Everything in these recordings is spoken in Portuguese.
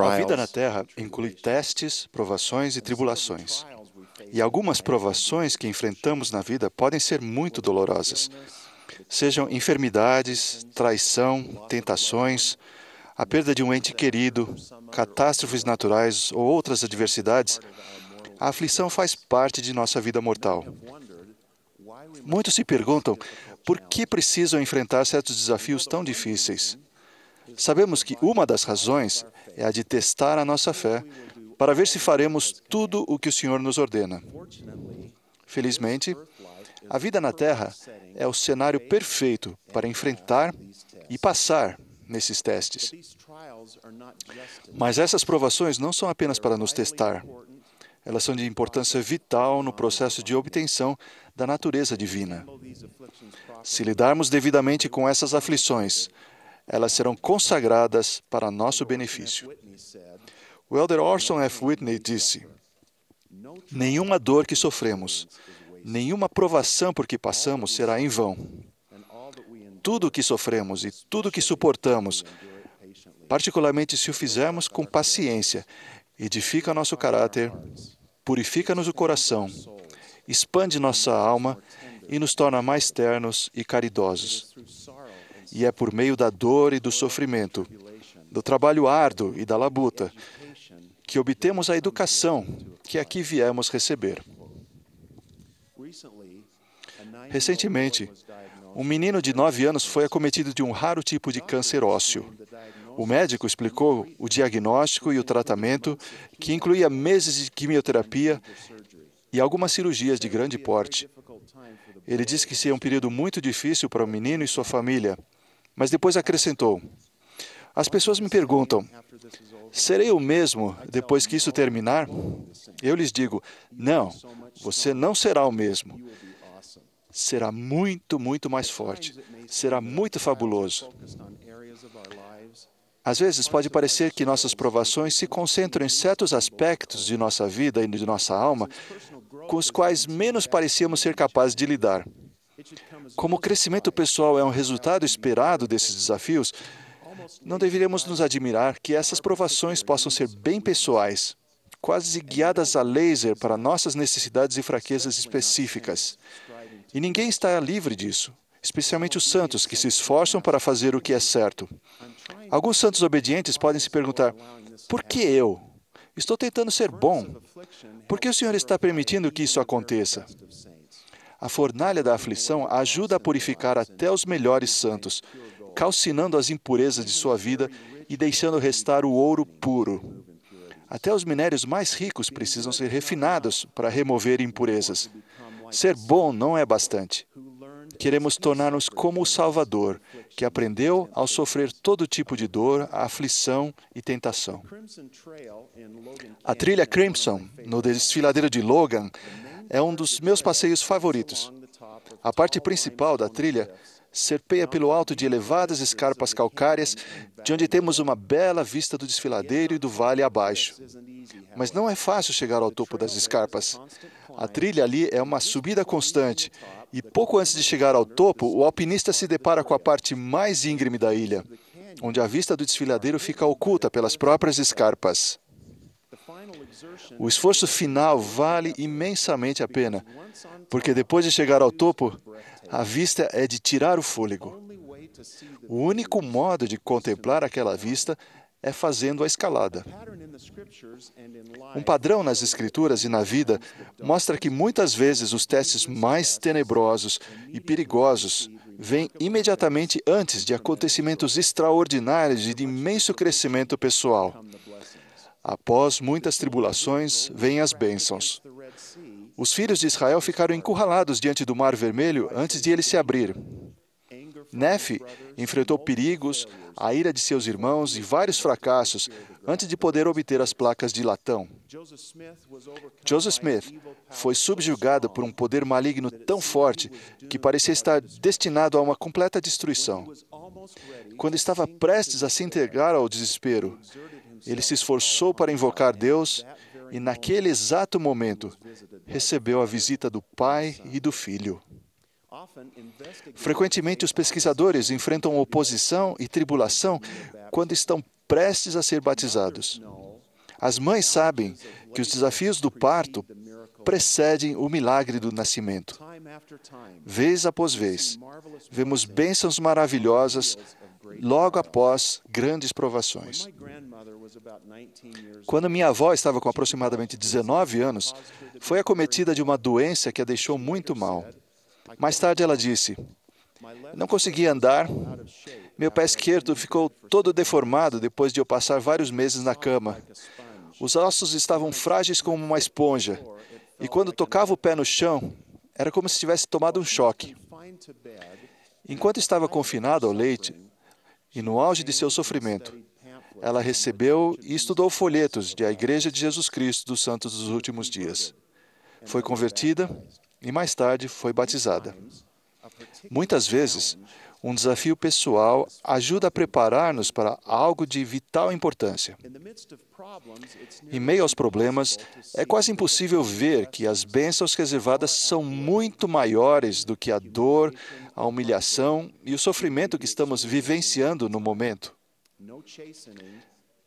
A vida na Terra inclui testes, provações e tribulações. E algumas provações que enfrentamos na vida podem ser muito dolorosas. Sejam enfermidades, traição, tentações, a perda de um ente querido, catástrofes naturais ou outras adversidades, a aflição faz parte de nossa vida mortal. Muitos se perguntam por que precisam enfrentar certos desafios tão difíceis. Sabemos que uma das razões é a de testar a nossa fé para ver se faremos tudo o que o Senhor nos ordena. Felizmente, a vida na Terra é o cenário perfeito para enfrentar e passar nesses testes. Mas essas provações não são apenas para nos testar. Elas são de importância vital no processo de obtenção da natureza divina. Se lidarmos devidamente com essas aflições, elas serão consagradas para nosso benefício. O elder Orson F. Whitney disse: Nenhuma dor que sofremos, nenhuma provação por que passamos será em vão. Tudo o que sofremos e tudo o que suportamos, particularmente se o fizermos com paciência, edifica nosso caráter, purifica-nos o coração, expande nossa alma e nos torna mais ternos e caridosos. E é por meio da dor e do sofrimento, do trabalho árduo e da labuta, que obtemos a educação que aqui viemos receber. Recentemente, um menino de 9 anos foi acometido de um raro tipo de câncer ósseo. O médico explicou o diagnóstico e o tratamento, que incluía meses de quimioterapia e algumas cirurgias de grande porte. Ele disse que seria um período muito difícil para o menino e sua família, mas depois acrescentou: As pessoas me perguntam, serei o mesmo depois que isso terminar? Eu lhes digo: não, você não será o mesmo. Será muito, muito mais forte. Será muito fabuloso. Às vezes pode parecer que nossas provações se concentram em certos aspectos de nossa vida e de nossa alma com os quais menos parecíamos ser capazes de lidar. Como o crescimento pessoal é um resultado esperado desses desafios, não deveríamos nos admirar que essas provações possam ser bem pessoais, quase guiadas a laser para nossas necessidades e fraquezas específicas. E ninguém está livre disso, especialmente os santos que se esforçam para fazer o que é certo. Alguns santos obedientes podem se perguntar: por que eu? Estou tentando ser bom. Por que o Senhor está permitindo que isso aconteça? A fornalha da aflição ajuda a purificar até os melhores santos, calcinando as impurezas de sua vida e deixando restar o ouro puro. Até os minérios mais ricos precisam ser refinados para remover impurezas. Ser bom não é bastante. Queremos tornar-nos como o Salvador, que aprendeu ao sofrer todo tipo de dor, aflição e tentação. A trilha Crimson, no desfiladeiro de Logan, é um dos meus passeios favoritos. A parte principal da trilha serpeia pelo alto de elevadas escarpas calcárias, de onde temos uma bela vista do desfiladeiro e do vale abaixo. Mas não é fácil chegar ao topo das escarpas. A trilha ali é uma subida constante, e pouco antes de chegar ao topo, o alpinista se depara com a parte mais íngreme da ilha, onde a vista do desfiladeiro fica oculta pelas próprias escarpas. O esforço final vale imensamente a pena, porque depois de chegar ao topo, a vista é de tirar o fôlego. O único modo de contemplar aquela vista é fazendo a escalada. Um padrão nas Escrituras e na vida mostra que muitas vezes os testes mais tenebrosos e perigosos vêm imediatamente antes de acontecimentos extraordinários e de imenso crescimento pessoal. Após muitas tribulações, vêm as bênçãos. Os filhos de Israel ficaram encurralados diante do Mar Vermelho antes de ele se abrir. Nefe enfrentou perigos, a ira de seus irmãos e vários fracassos antes de poder obter as placas de latão. Joseph Smith foi subjugado por um poder maligno tão forte que parecia estar destinado a uma completa destruição. Quando estava prestes a se entregar ao desespero, ele se esforçou para invocar Deus e, naquele exato momento, recebeu a visita do Pai e do Filho. Frequentemente, os pesquisadores enfrentam oposição e tribulação quando estão prestes a ser batizados. As mães sabem que os desafios do parto precedem o milagre do nascimento. Vez após vez, vemos bênçãos maravilhosas logo após grandes provações. Quando minha avó estava com aproximadamente 19 anos, foi acometida de uma doença que a deixou muito mal. Mais tarde ela disse: Não conseguia andar, meu pé esquerdo ficou todo deformado depois de eu passar vários meses na cama. Os ossos estavam frágeis como uma esponja, e quando tocava o pé no chão, era como se tivesse tomado um choque. Enquanto estava confinado ao leite, e no auge de seu sofrimento, ela recebeu e estudou folhetos da Igreja de Jesus Cristo dos Santos dos Últimos Dias. Foi convertida e mais tarde foi batizada. Muitas vezes, um desafio pessoal ajuda a preparar-nos para algo de vital importância. Em meio aos problemas, é quase impossível ver que as bênçãos reservadas são muito maiores do que a dor, a humilhação e o sofrimento que estamos vivenciando no momento.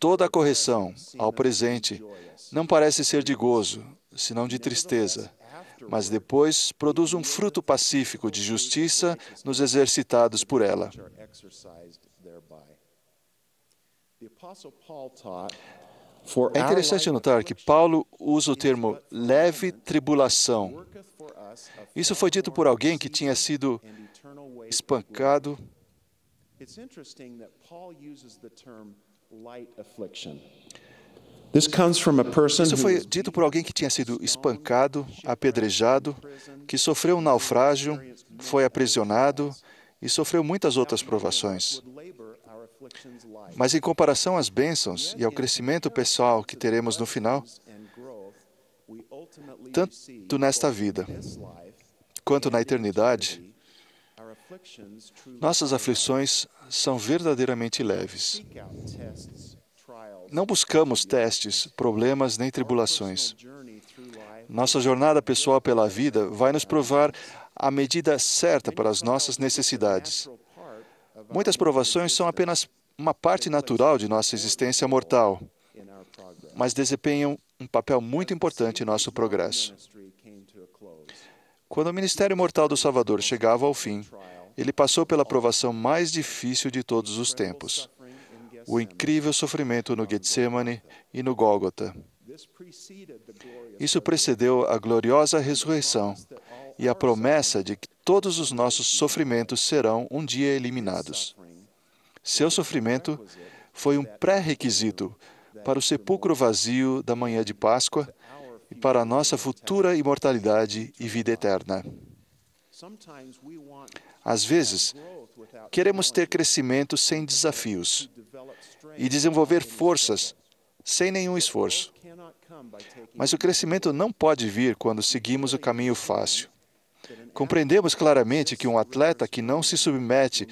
Toda a correção ao presente não parece ser de gozo, senão de tristeza mas depois produz um fruto pacífico de justiça nos exercitados por ela. É interessante notar que Paulo usa o termo leve tribulação. Isso foi dito por alguém que tinha sido espancado. É isso foi dito por alguém que tinha sido espancado, apedrejado, que sofreu um naufrágio, foi aprisionado e sofreu muitas outras provações. Mas em comparação às bênçãos e ao crescimento pessoal que teremos no final, tanto nesta vida quanto na eternidade, nossas aflições são verdadeiramente leves. Não buscamos testes, problemas nem tribulações. Nossa jornada pessoal pela vida vai nos provar a medida certa para as nossas necessidades. Muitas provações são apenas uma parte natural de nossa existência mortal, mas desempenham um papel muito importante em nosso progresso. Quando o ministério mortal do Salvador chegava ao fim, ele passou pela provação mais difícil de todos os tempos o incrível sofrimento no Getsemane e no Gólgota. Isso precedeu a gloriosa ressurreição e a promessa de que todos os nossos sofrimentos serão um dia eliminados. Seu sofrimento foi um pré-requisito para o sepulcro vazio da manhã de Páscoa e para a nossa futura imortalidade e vida eterna. Às vezes, queremos ter crescimento sem desafios e desenvolver forças sem nenhum esforço. Mas o crescimento não pode vir quando seguimos o caminho fácil. Compreendemos claramente que um atleta que não se submete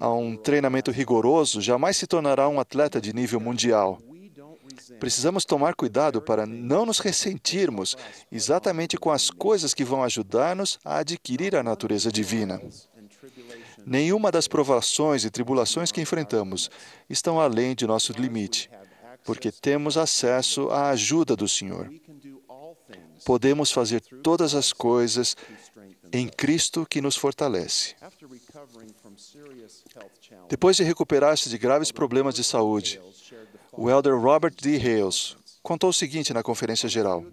a um treinamento rigoroso jamais se tornará um atleta de nível mundial. Precisamos tomar cuidado para não nos ressentirmos exatamente com as coisas que vão ajudar-nos a adquirir a natureza divina. Nenhuma das provações e tribulações que enfrentamos estão além de nosso limite, porque temos acesso à ajuda do Senhor. Podemos fazer todas as coisas em Cristo que nos fortalece. Depois de recuperar-se de graves problemas de saúde, o elder Robert D. Hales contou o seguinte na conferência geral: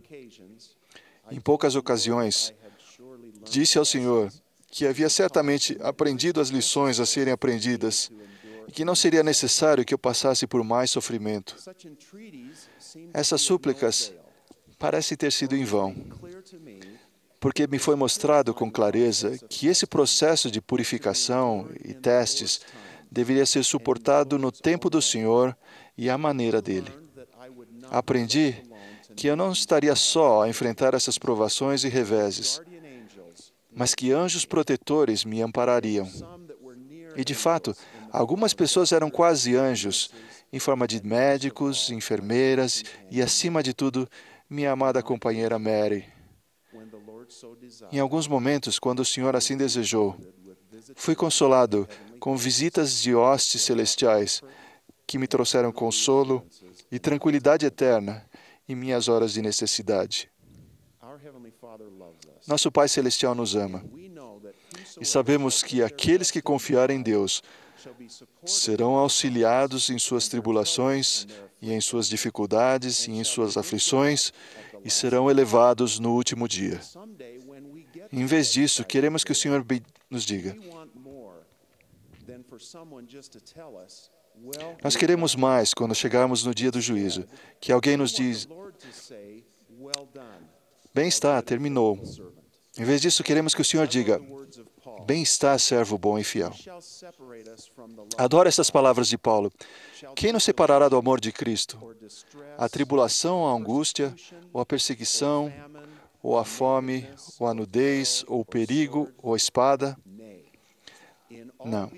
Em poucas ocasiões, disse ao Senhor que havia certamente aprendido as lições a serem aprendidas e que não seria necessário que eu passasse por mais sofrimento. Essas súplicas parecem ter sido em vão, porque me foi mostrado com clareza que esse processo de purificação e testes deveria ser suportado no tempo do Senhor e à maneira dele. Aprendi que eu não estaria só a enfrentar essas provações e reveses, mas que anjos protetores me amparariam. E de fato, algumas pessoas eram quase anjos, em forma de médicos, enfermeiras e, acima de tudo, minha amada companheira Mary. Em alguns momentos, quando o Senhor assim desejou, fui consolado com visitas de hostes celestiais que me trouxeram consolo e tranquilidade eterna em minhas horas de necessidade. Nosso Pai Celestial nos ama e sabemos que aqueles que confiarem em Deus serão auxiliados em suas tribulações e em suas dificuldades e em suas aflições e serão elevados no último dia. Em vez disso, queremos que o Senhor nos diga: nós queremos mais quando chegarmos no dia do juízo, que alguém nos diz: Bem está, terminou. Em vez disso, queremos que o Senhor diga: Bem está, servo bom e fiel. Adoro essas palavras de Paulo. Quem nos separará do amor de Cristo? A tribulação, a angústia, ou a perseguição, ou a fome, ou a nudez, ou o perigo, ou a espada? Não.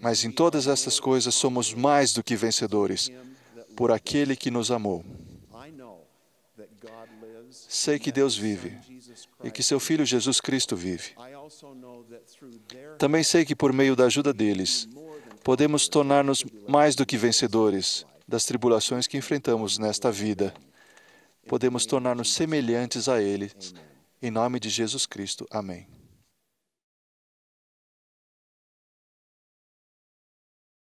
Mas em todas estas coisas somos mais do que vencedores por aquele que nos amou. Sei que Deus vive e que seu Filho Jesus Cristo vive. Também sei que por meio da ajuda deles podemos tornar-nos mais do que vencedores das tribulações que enfrentamos nesta vida. Podemos tornar-nos semelhantes a eles. Em nome de Jesus Cristo. Amém.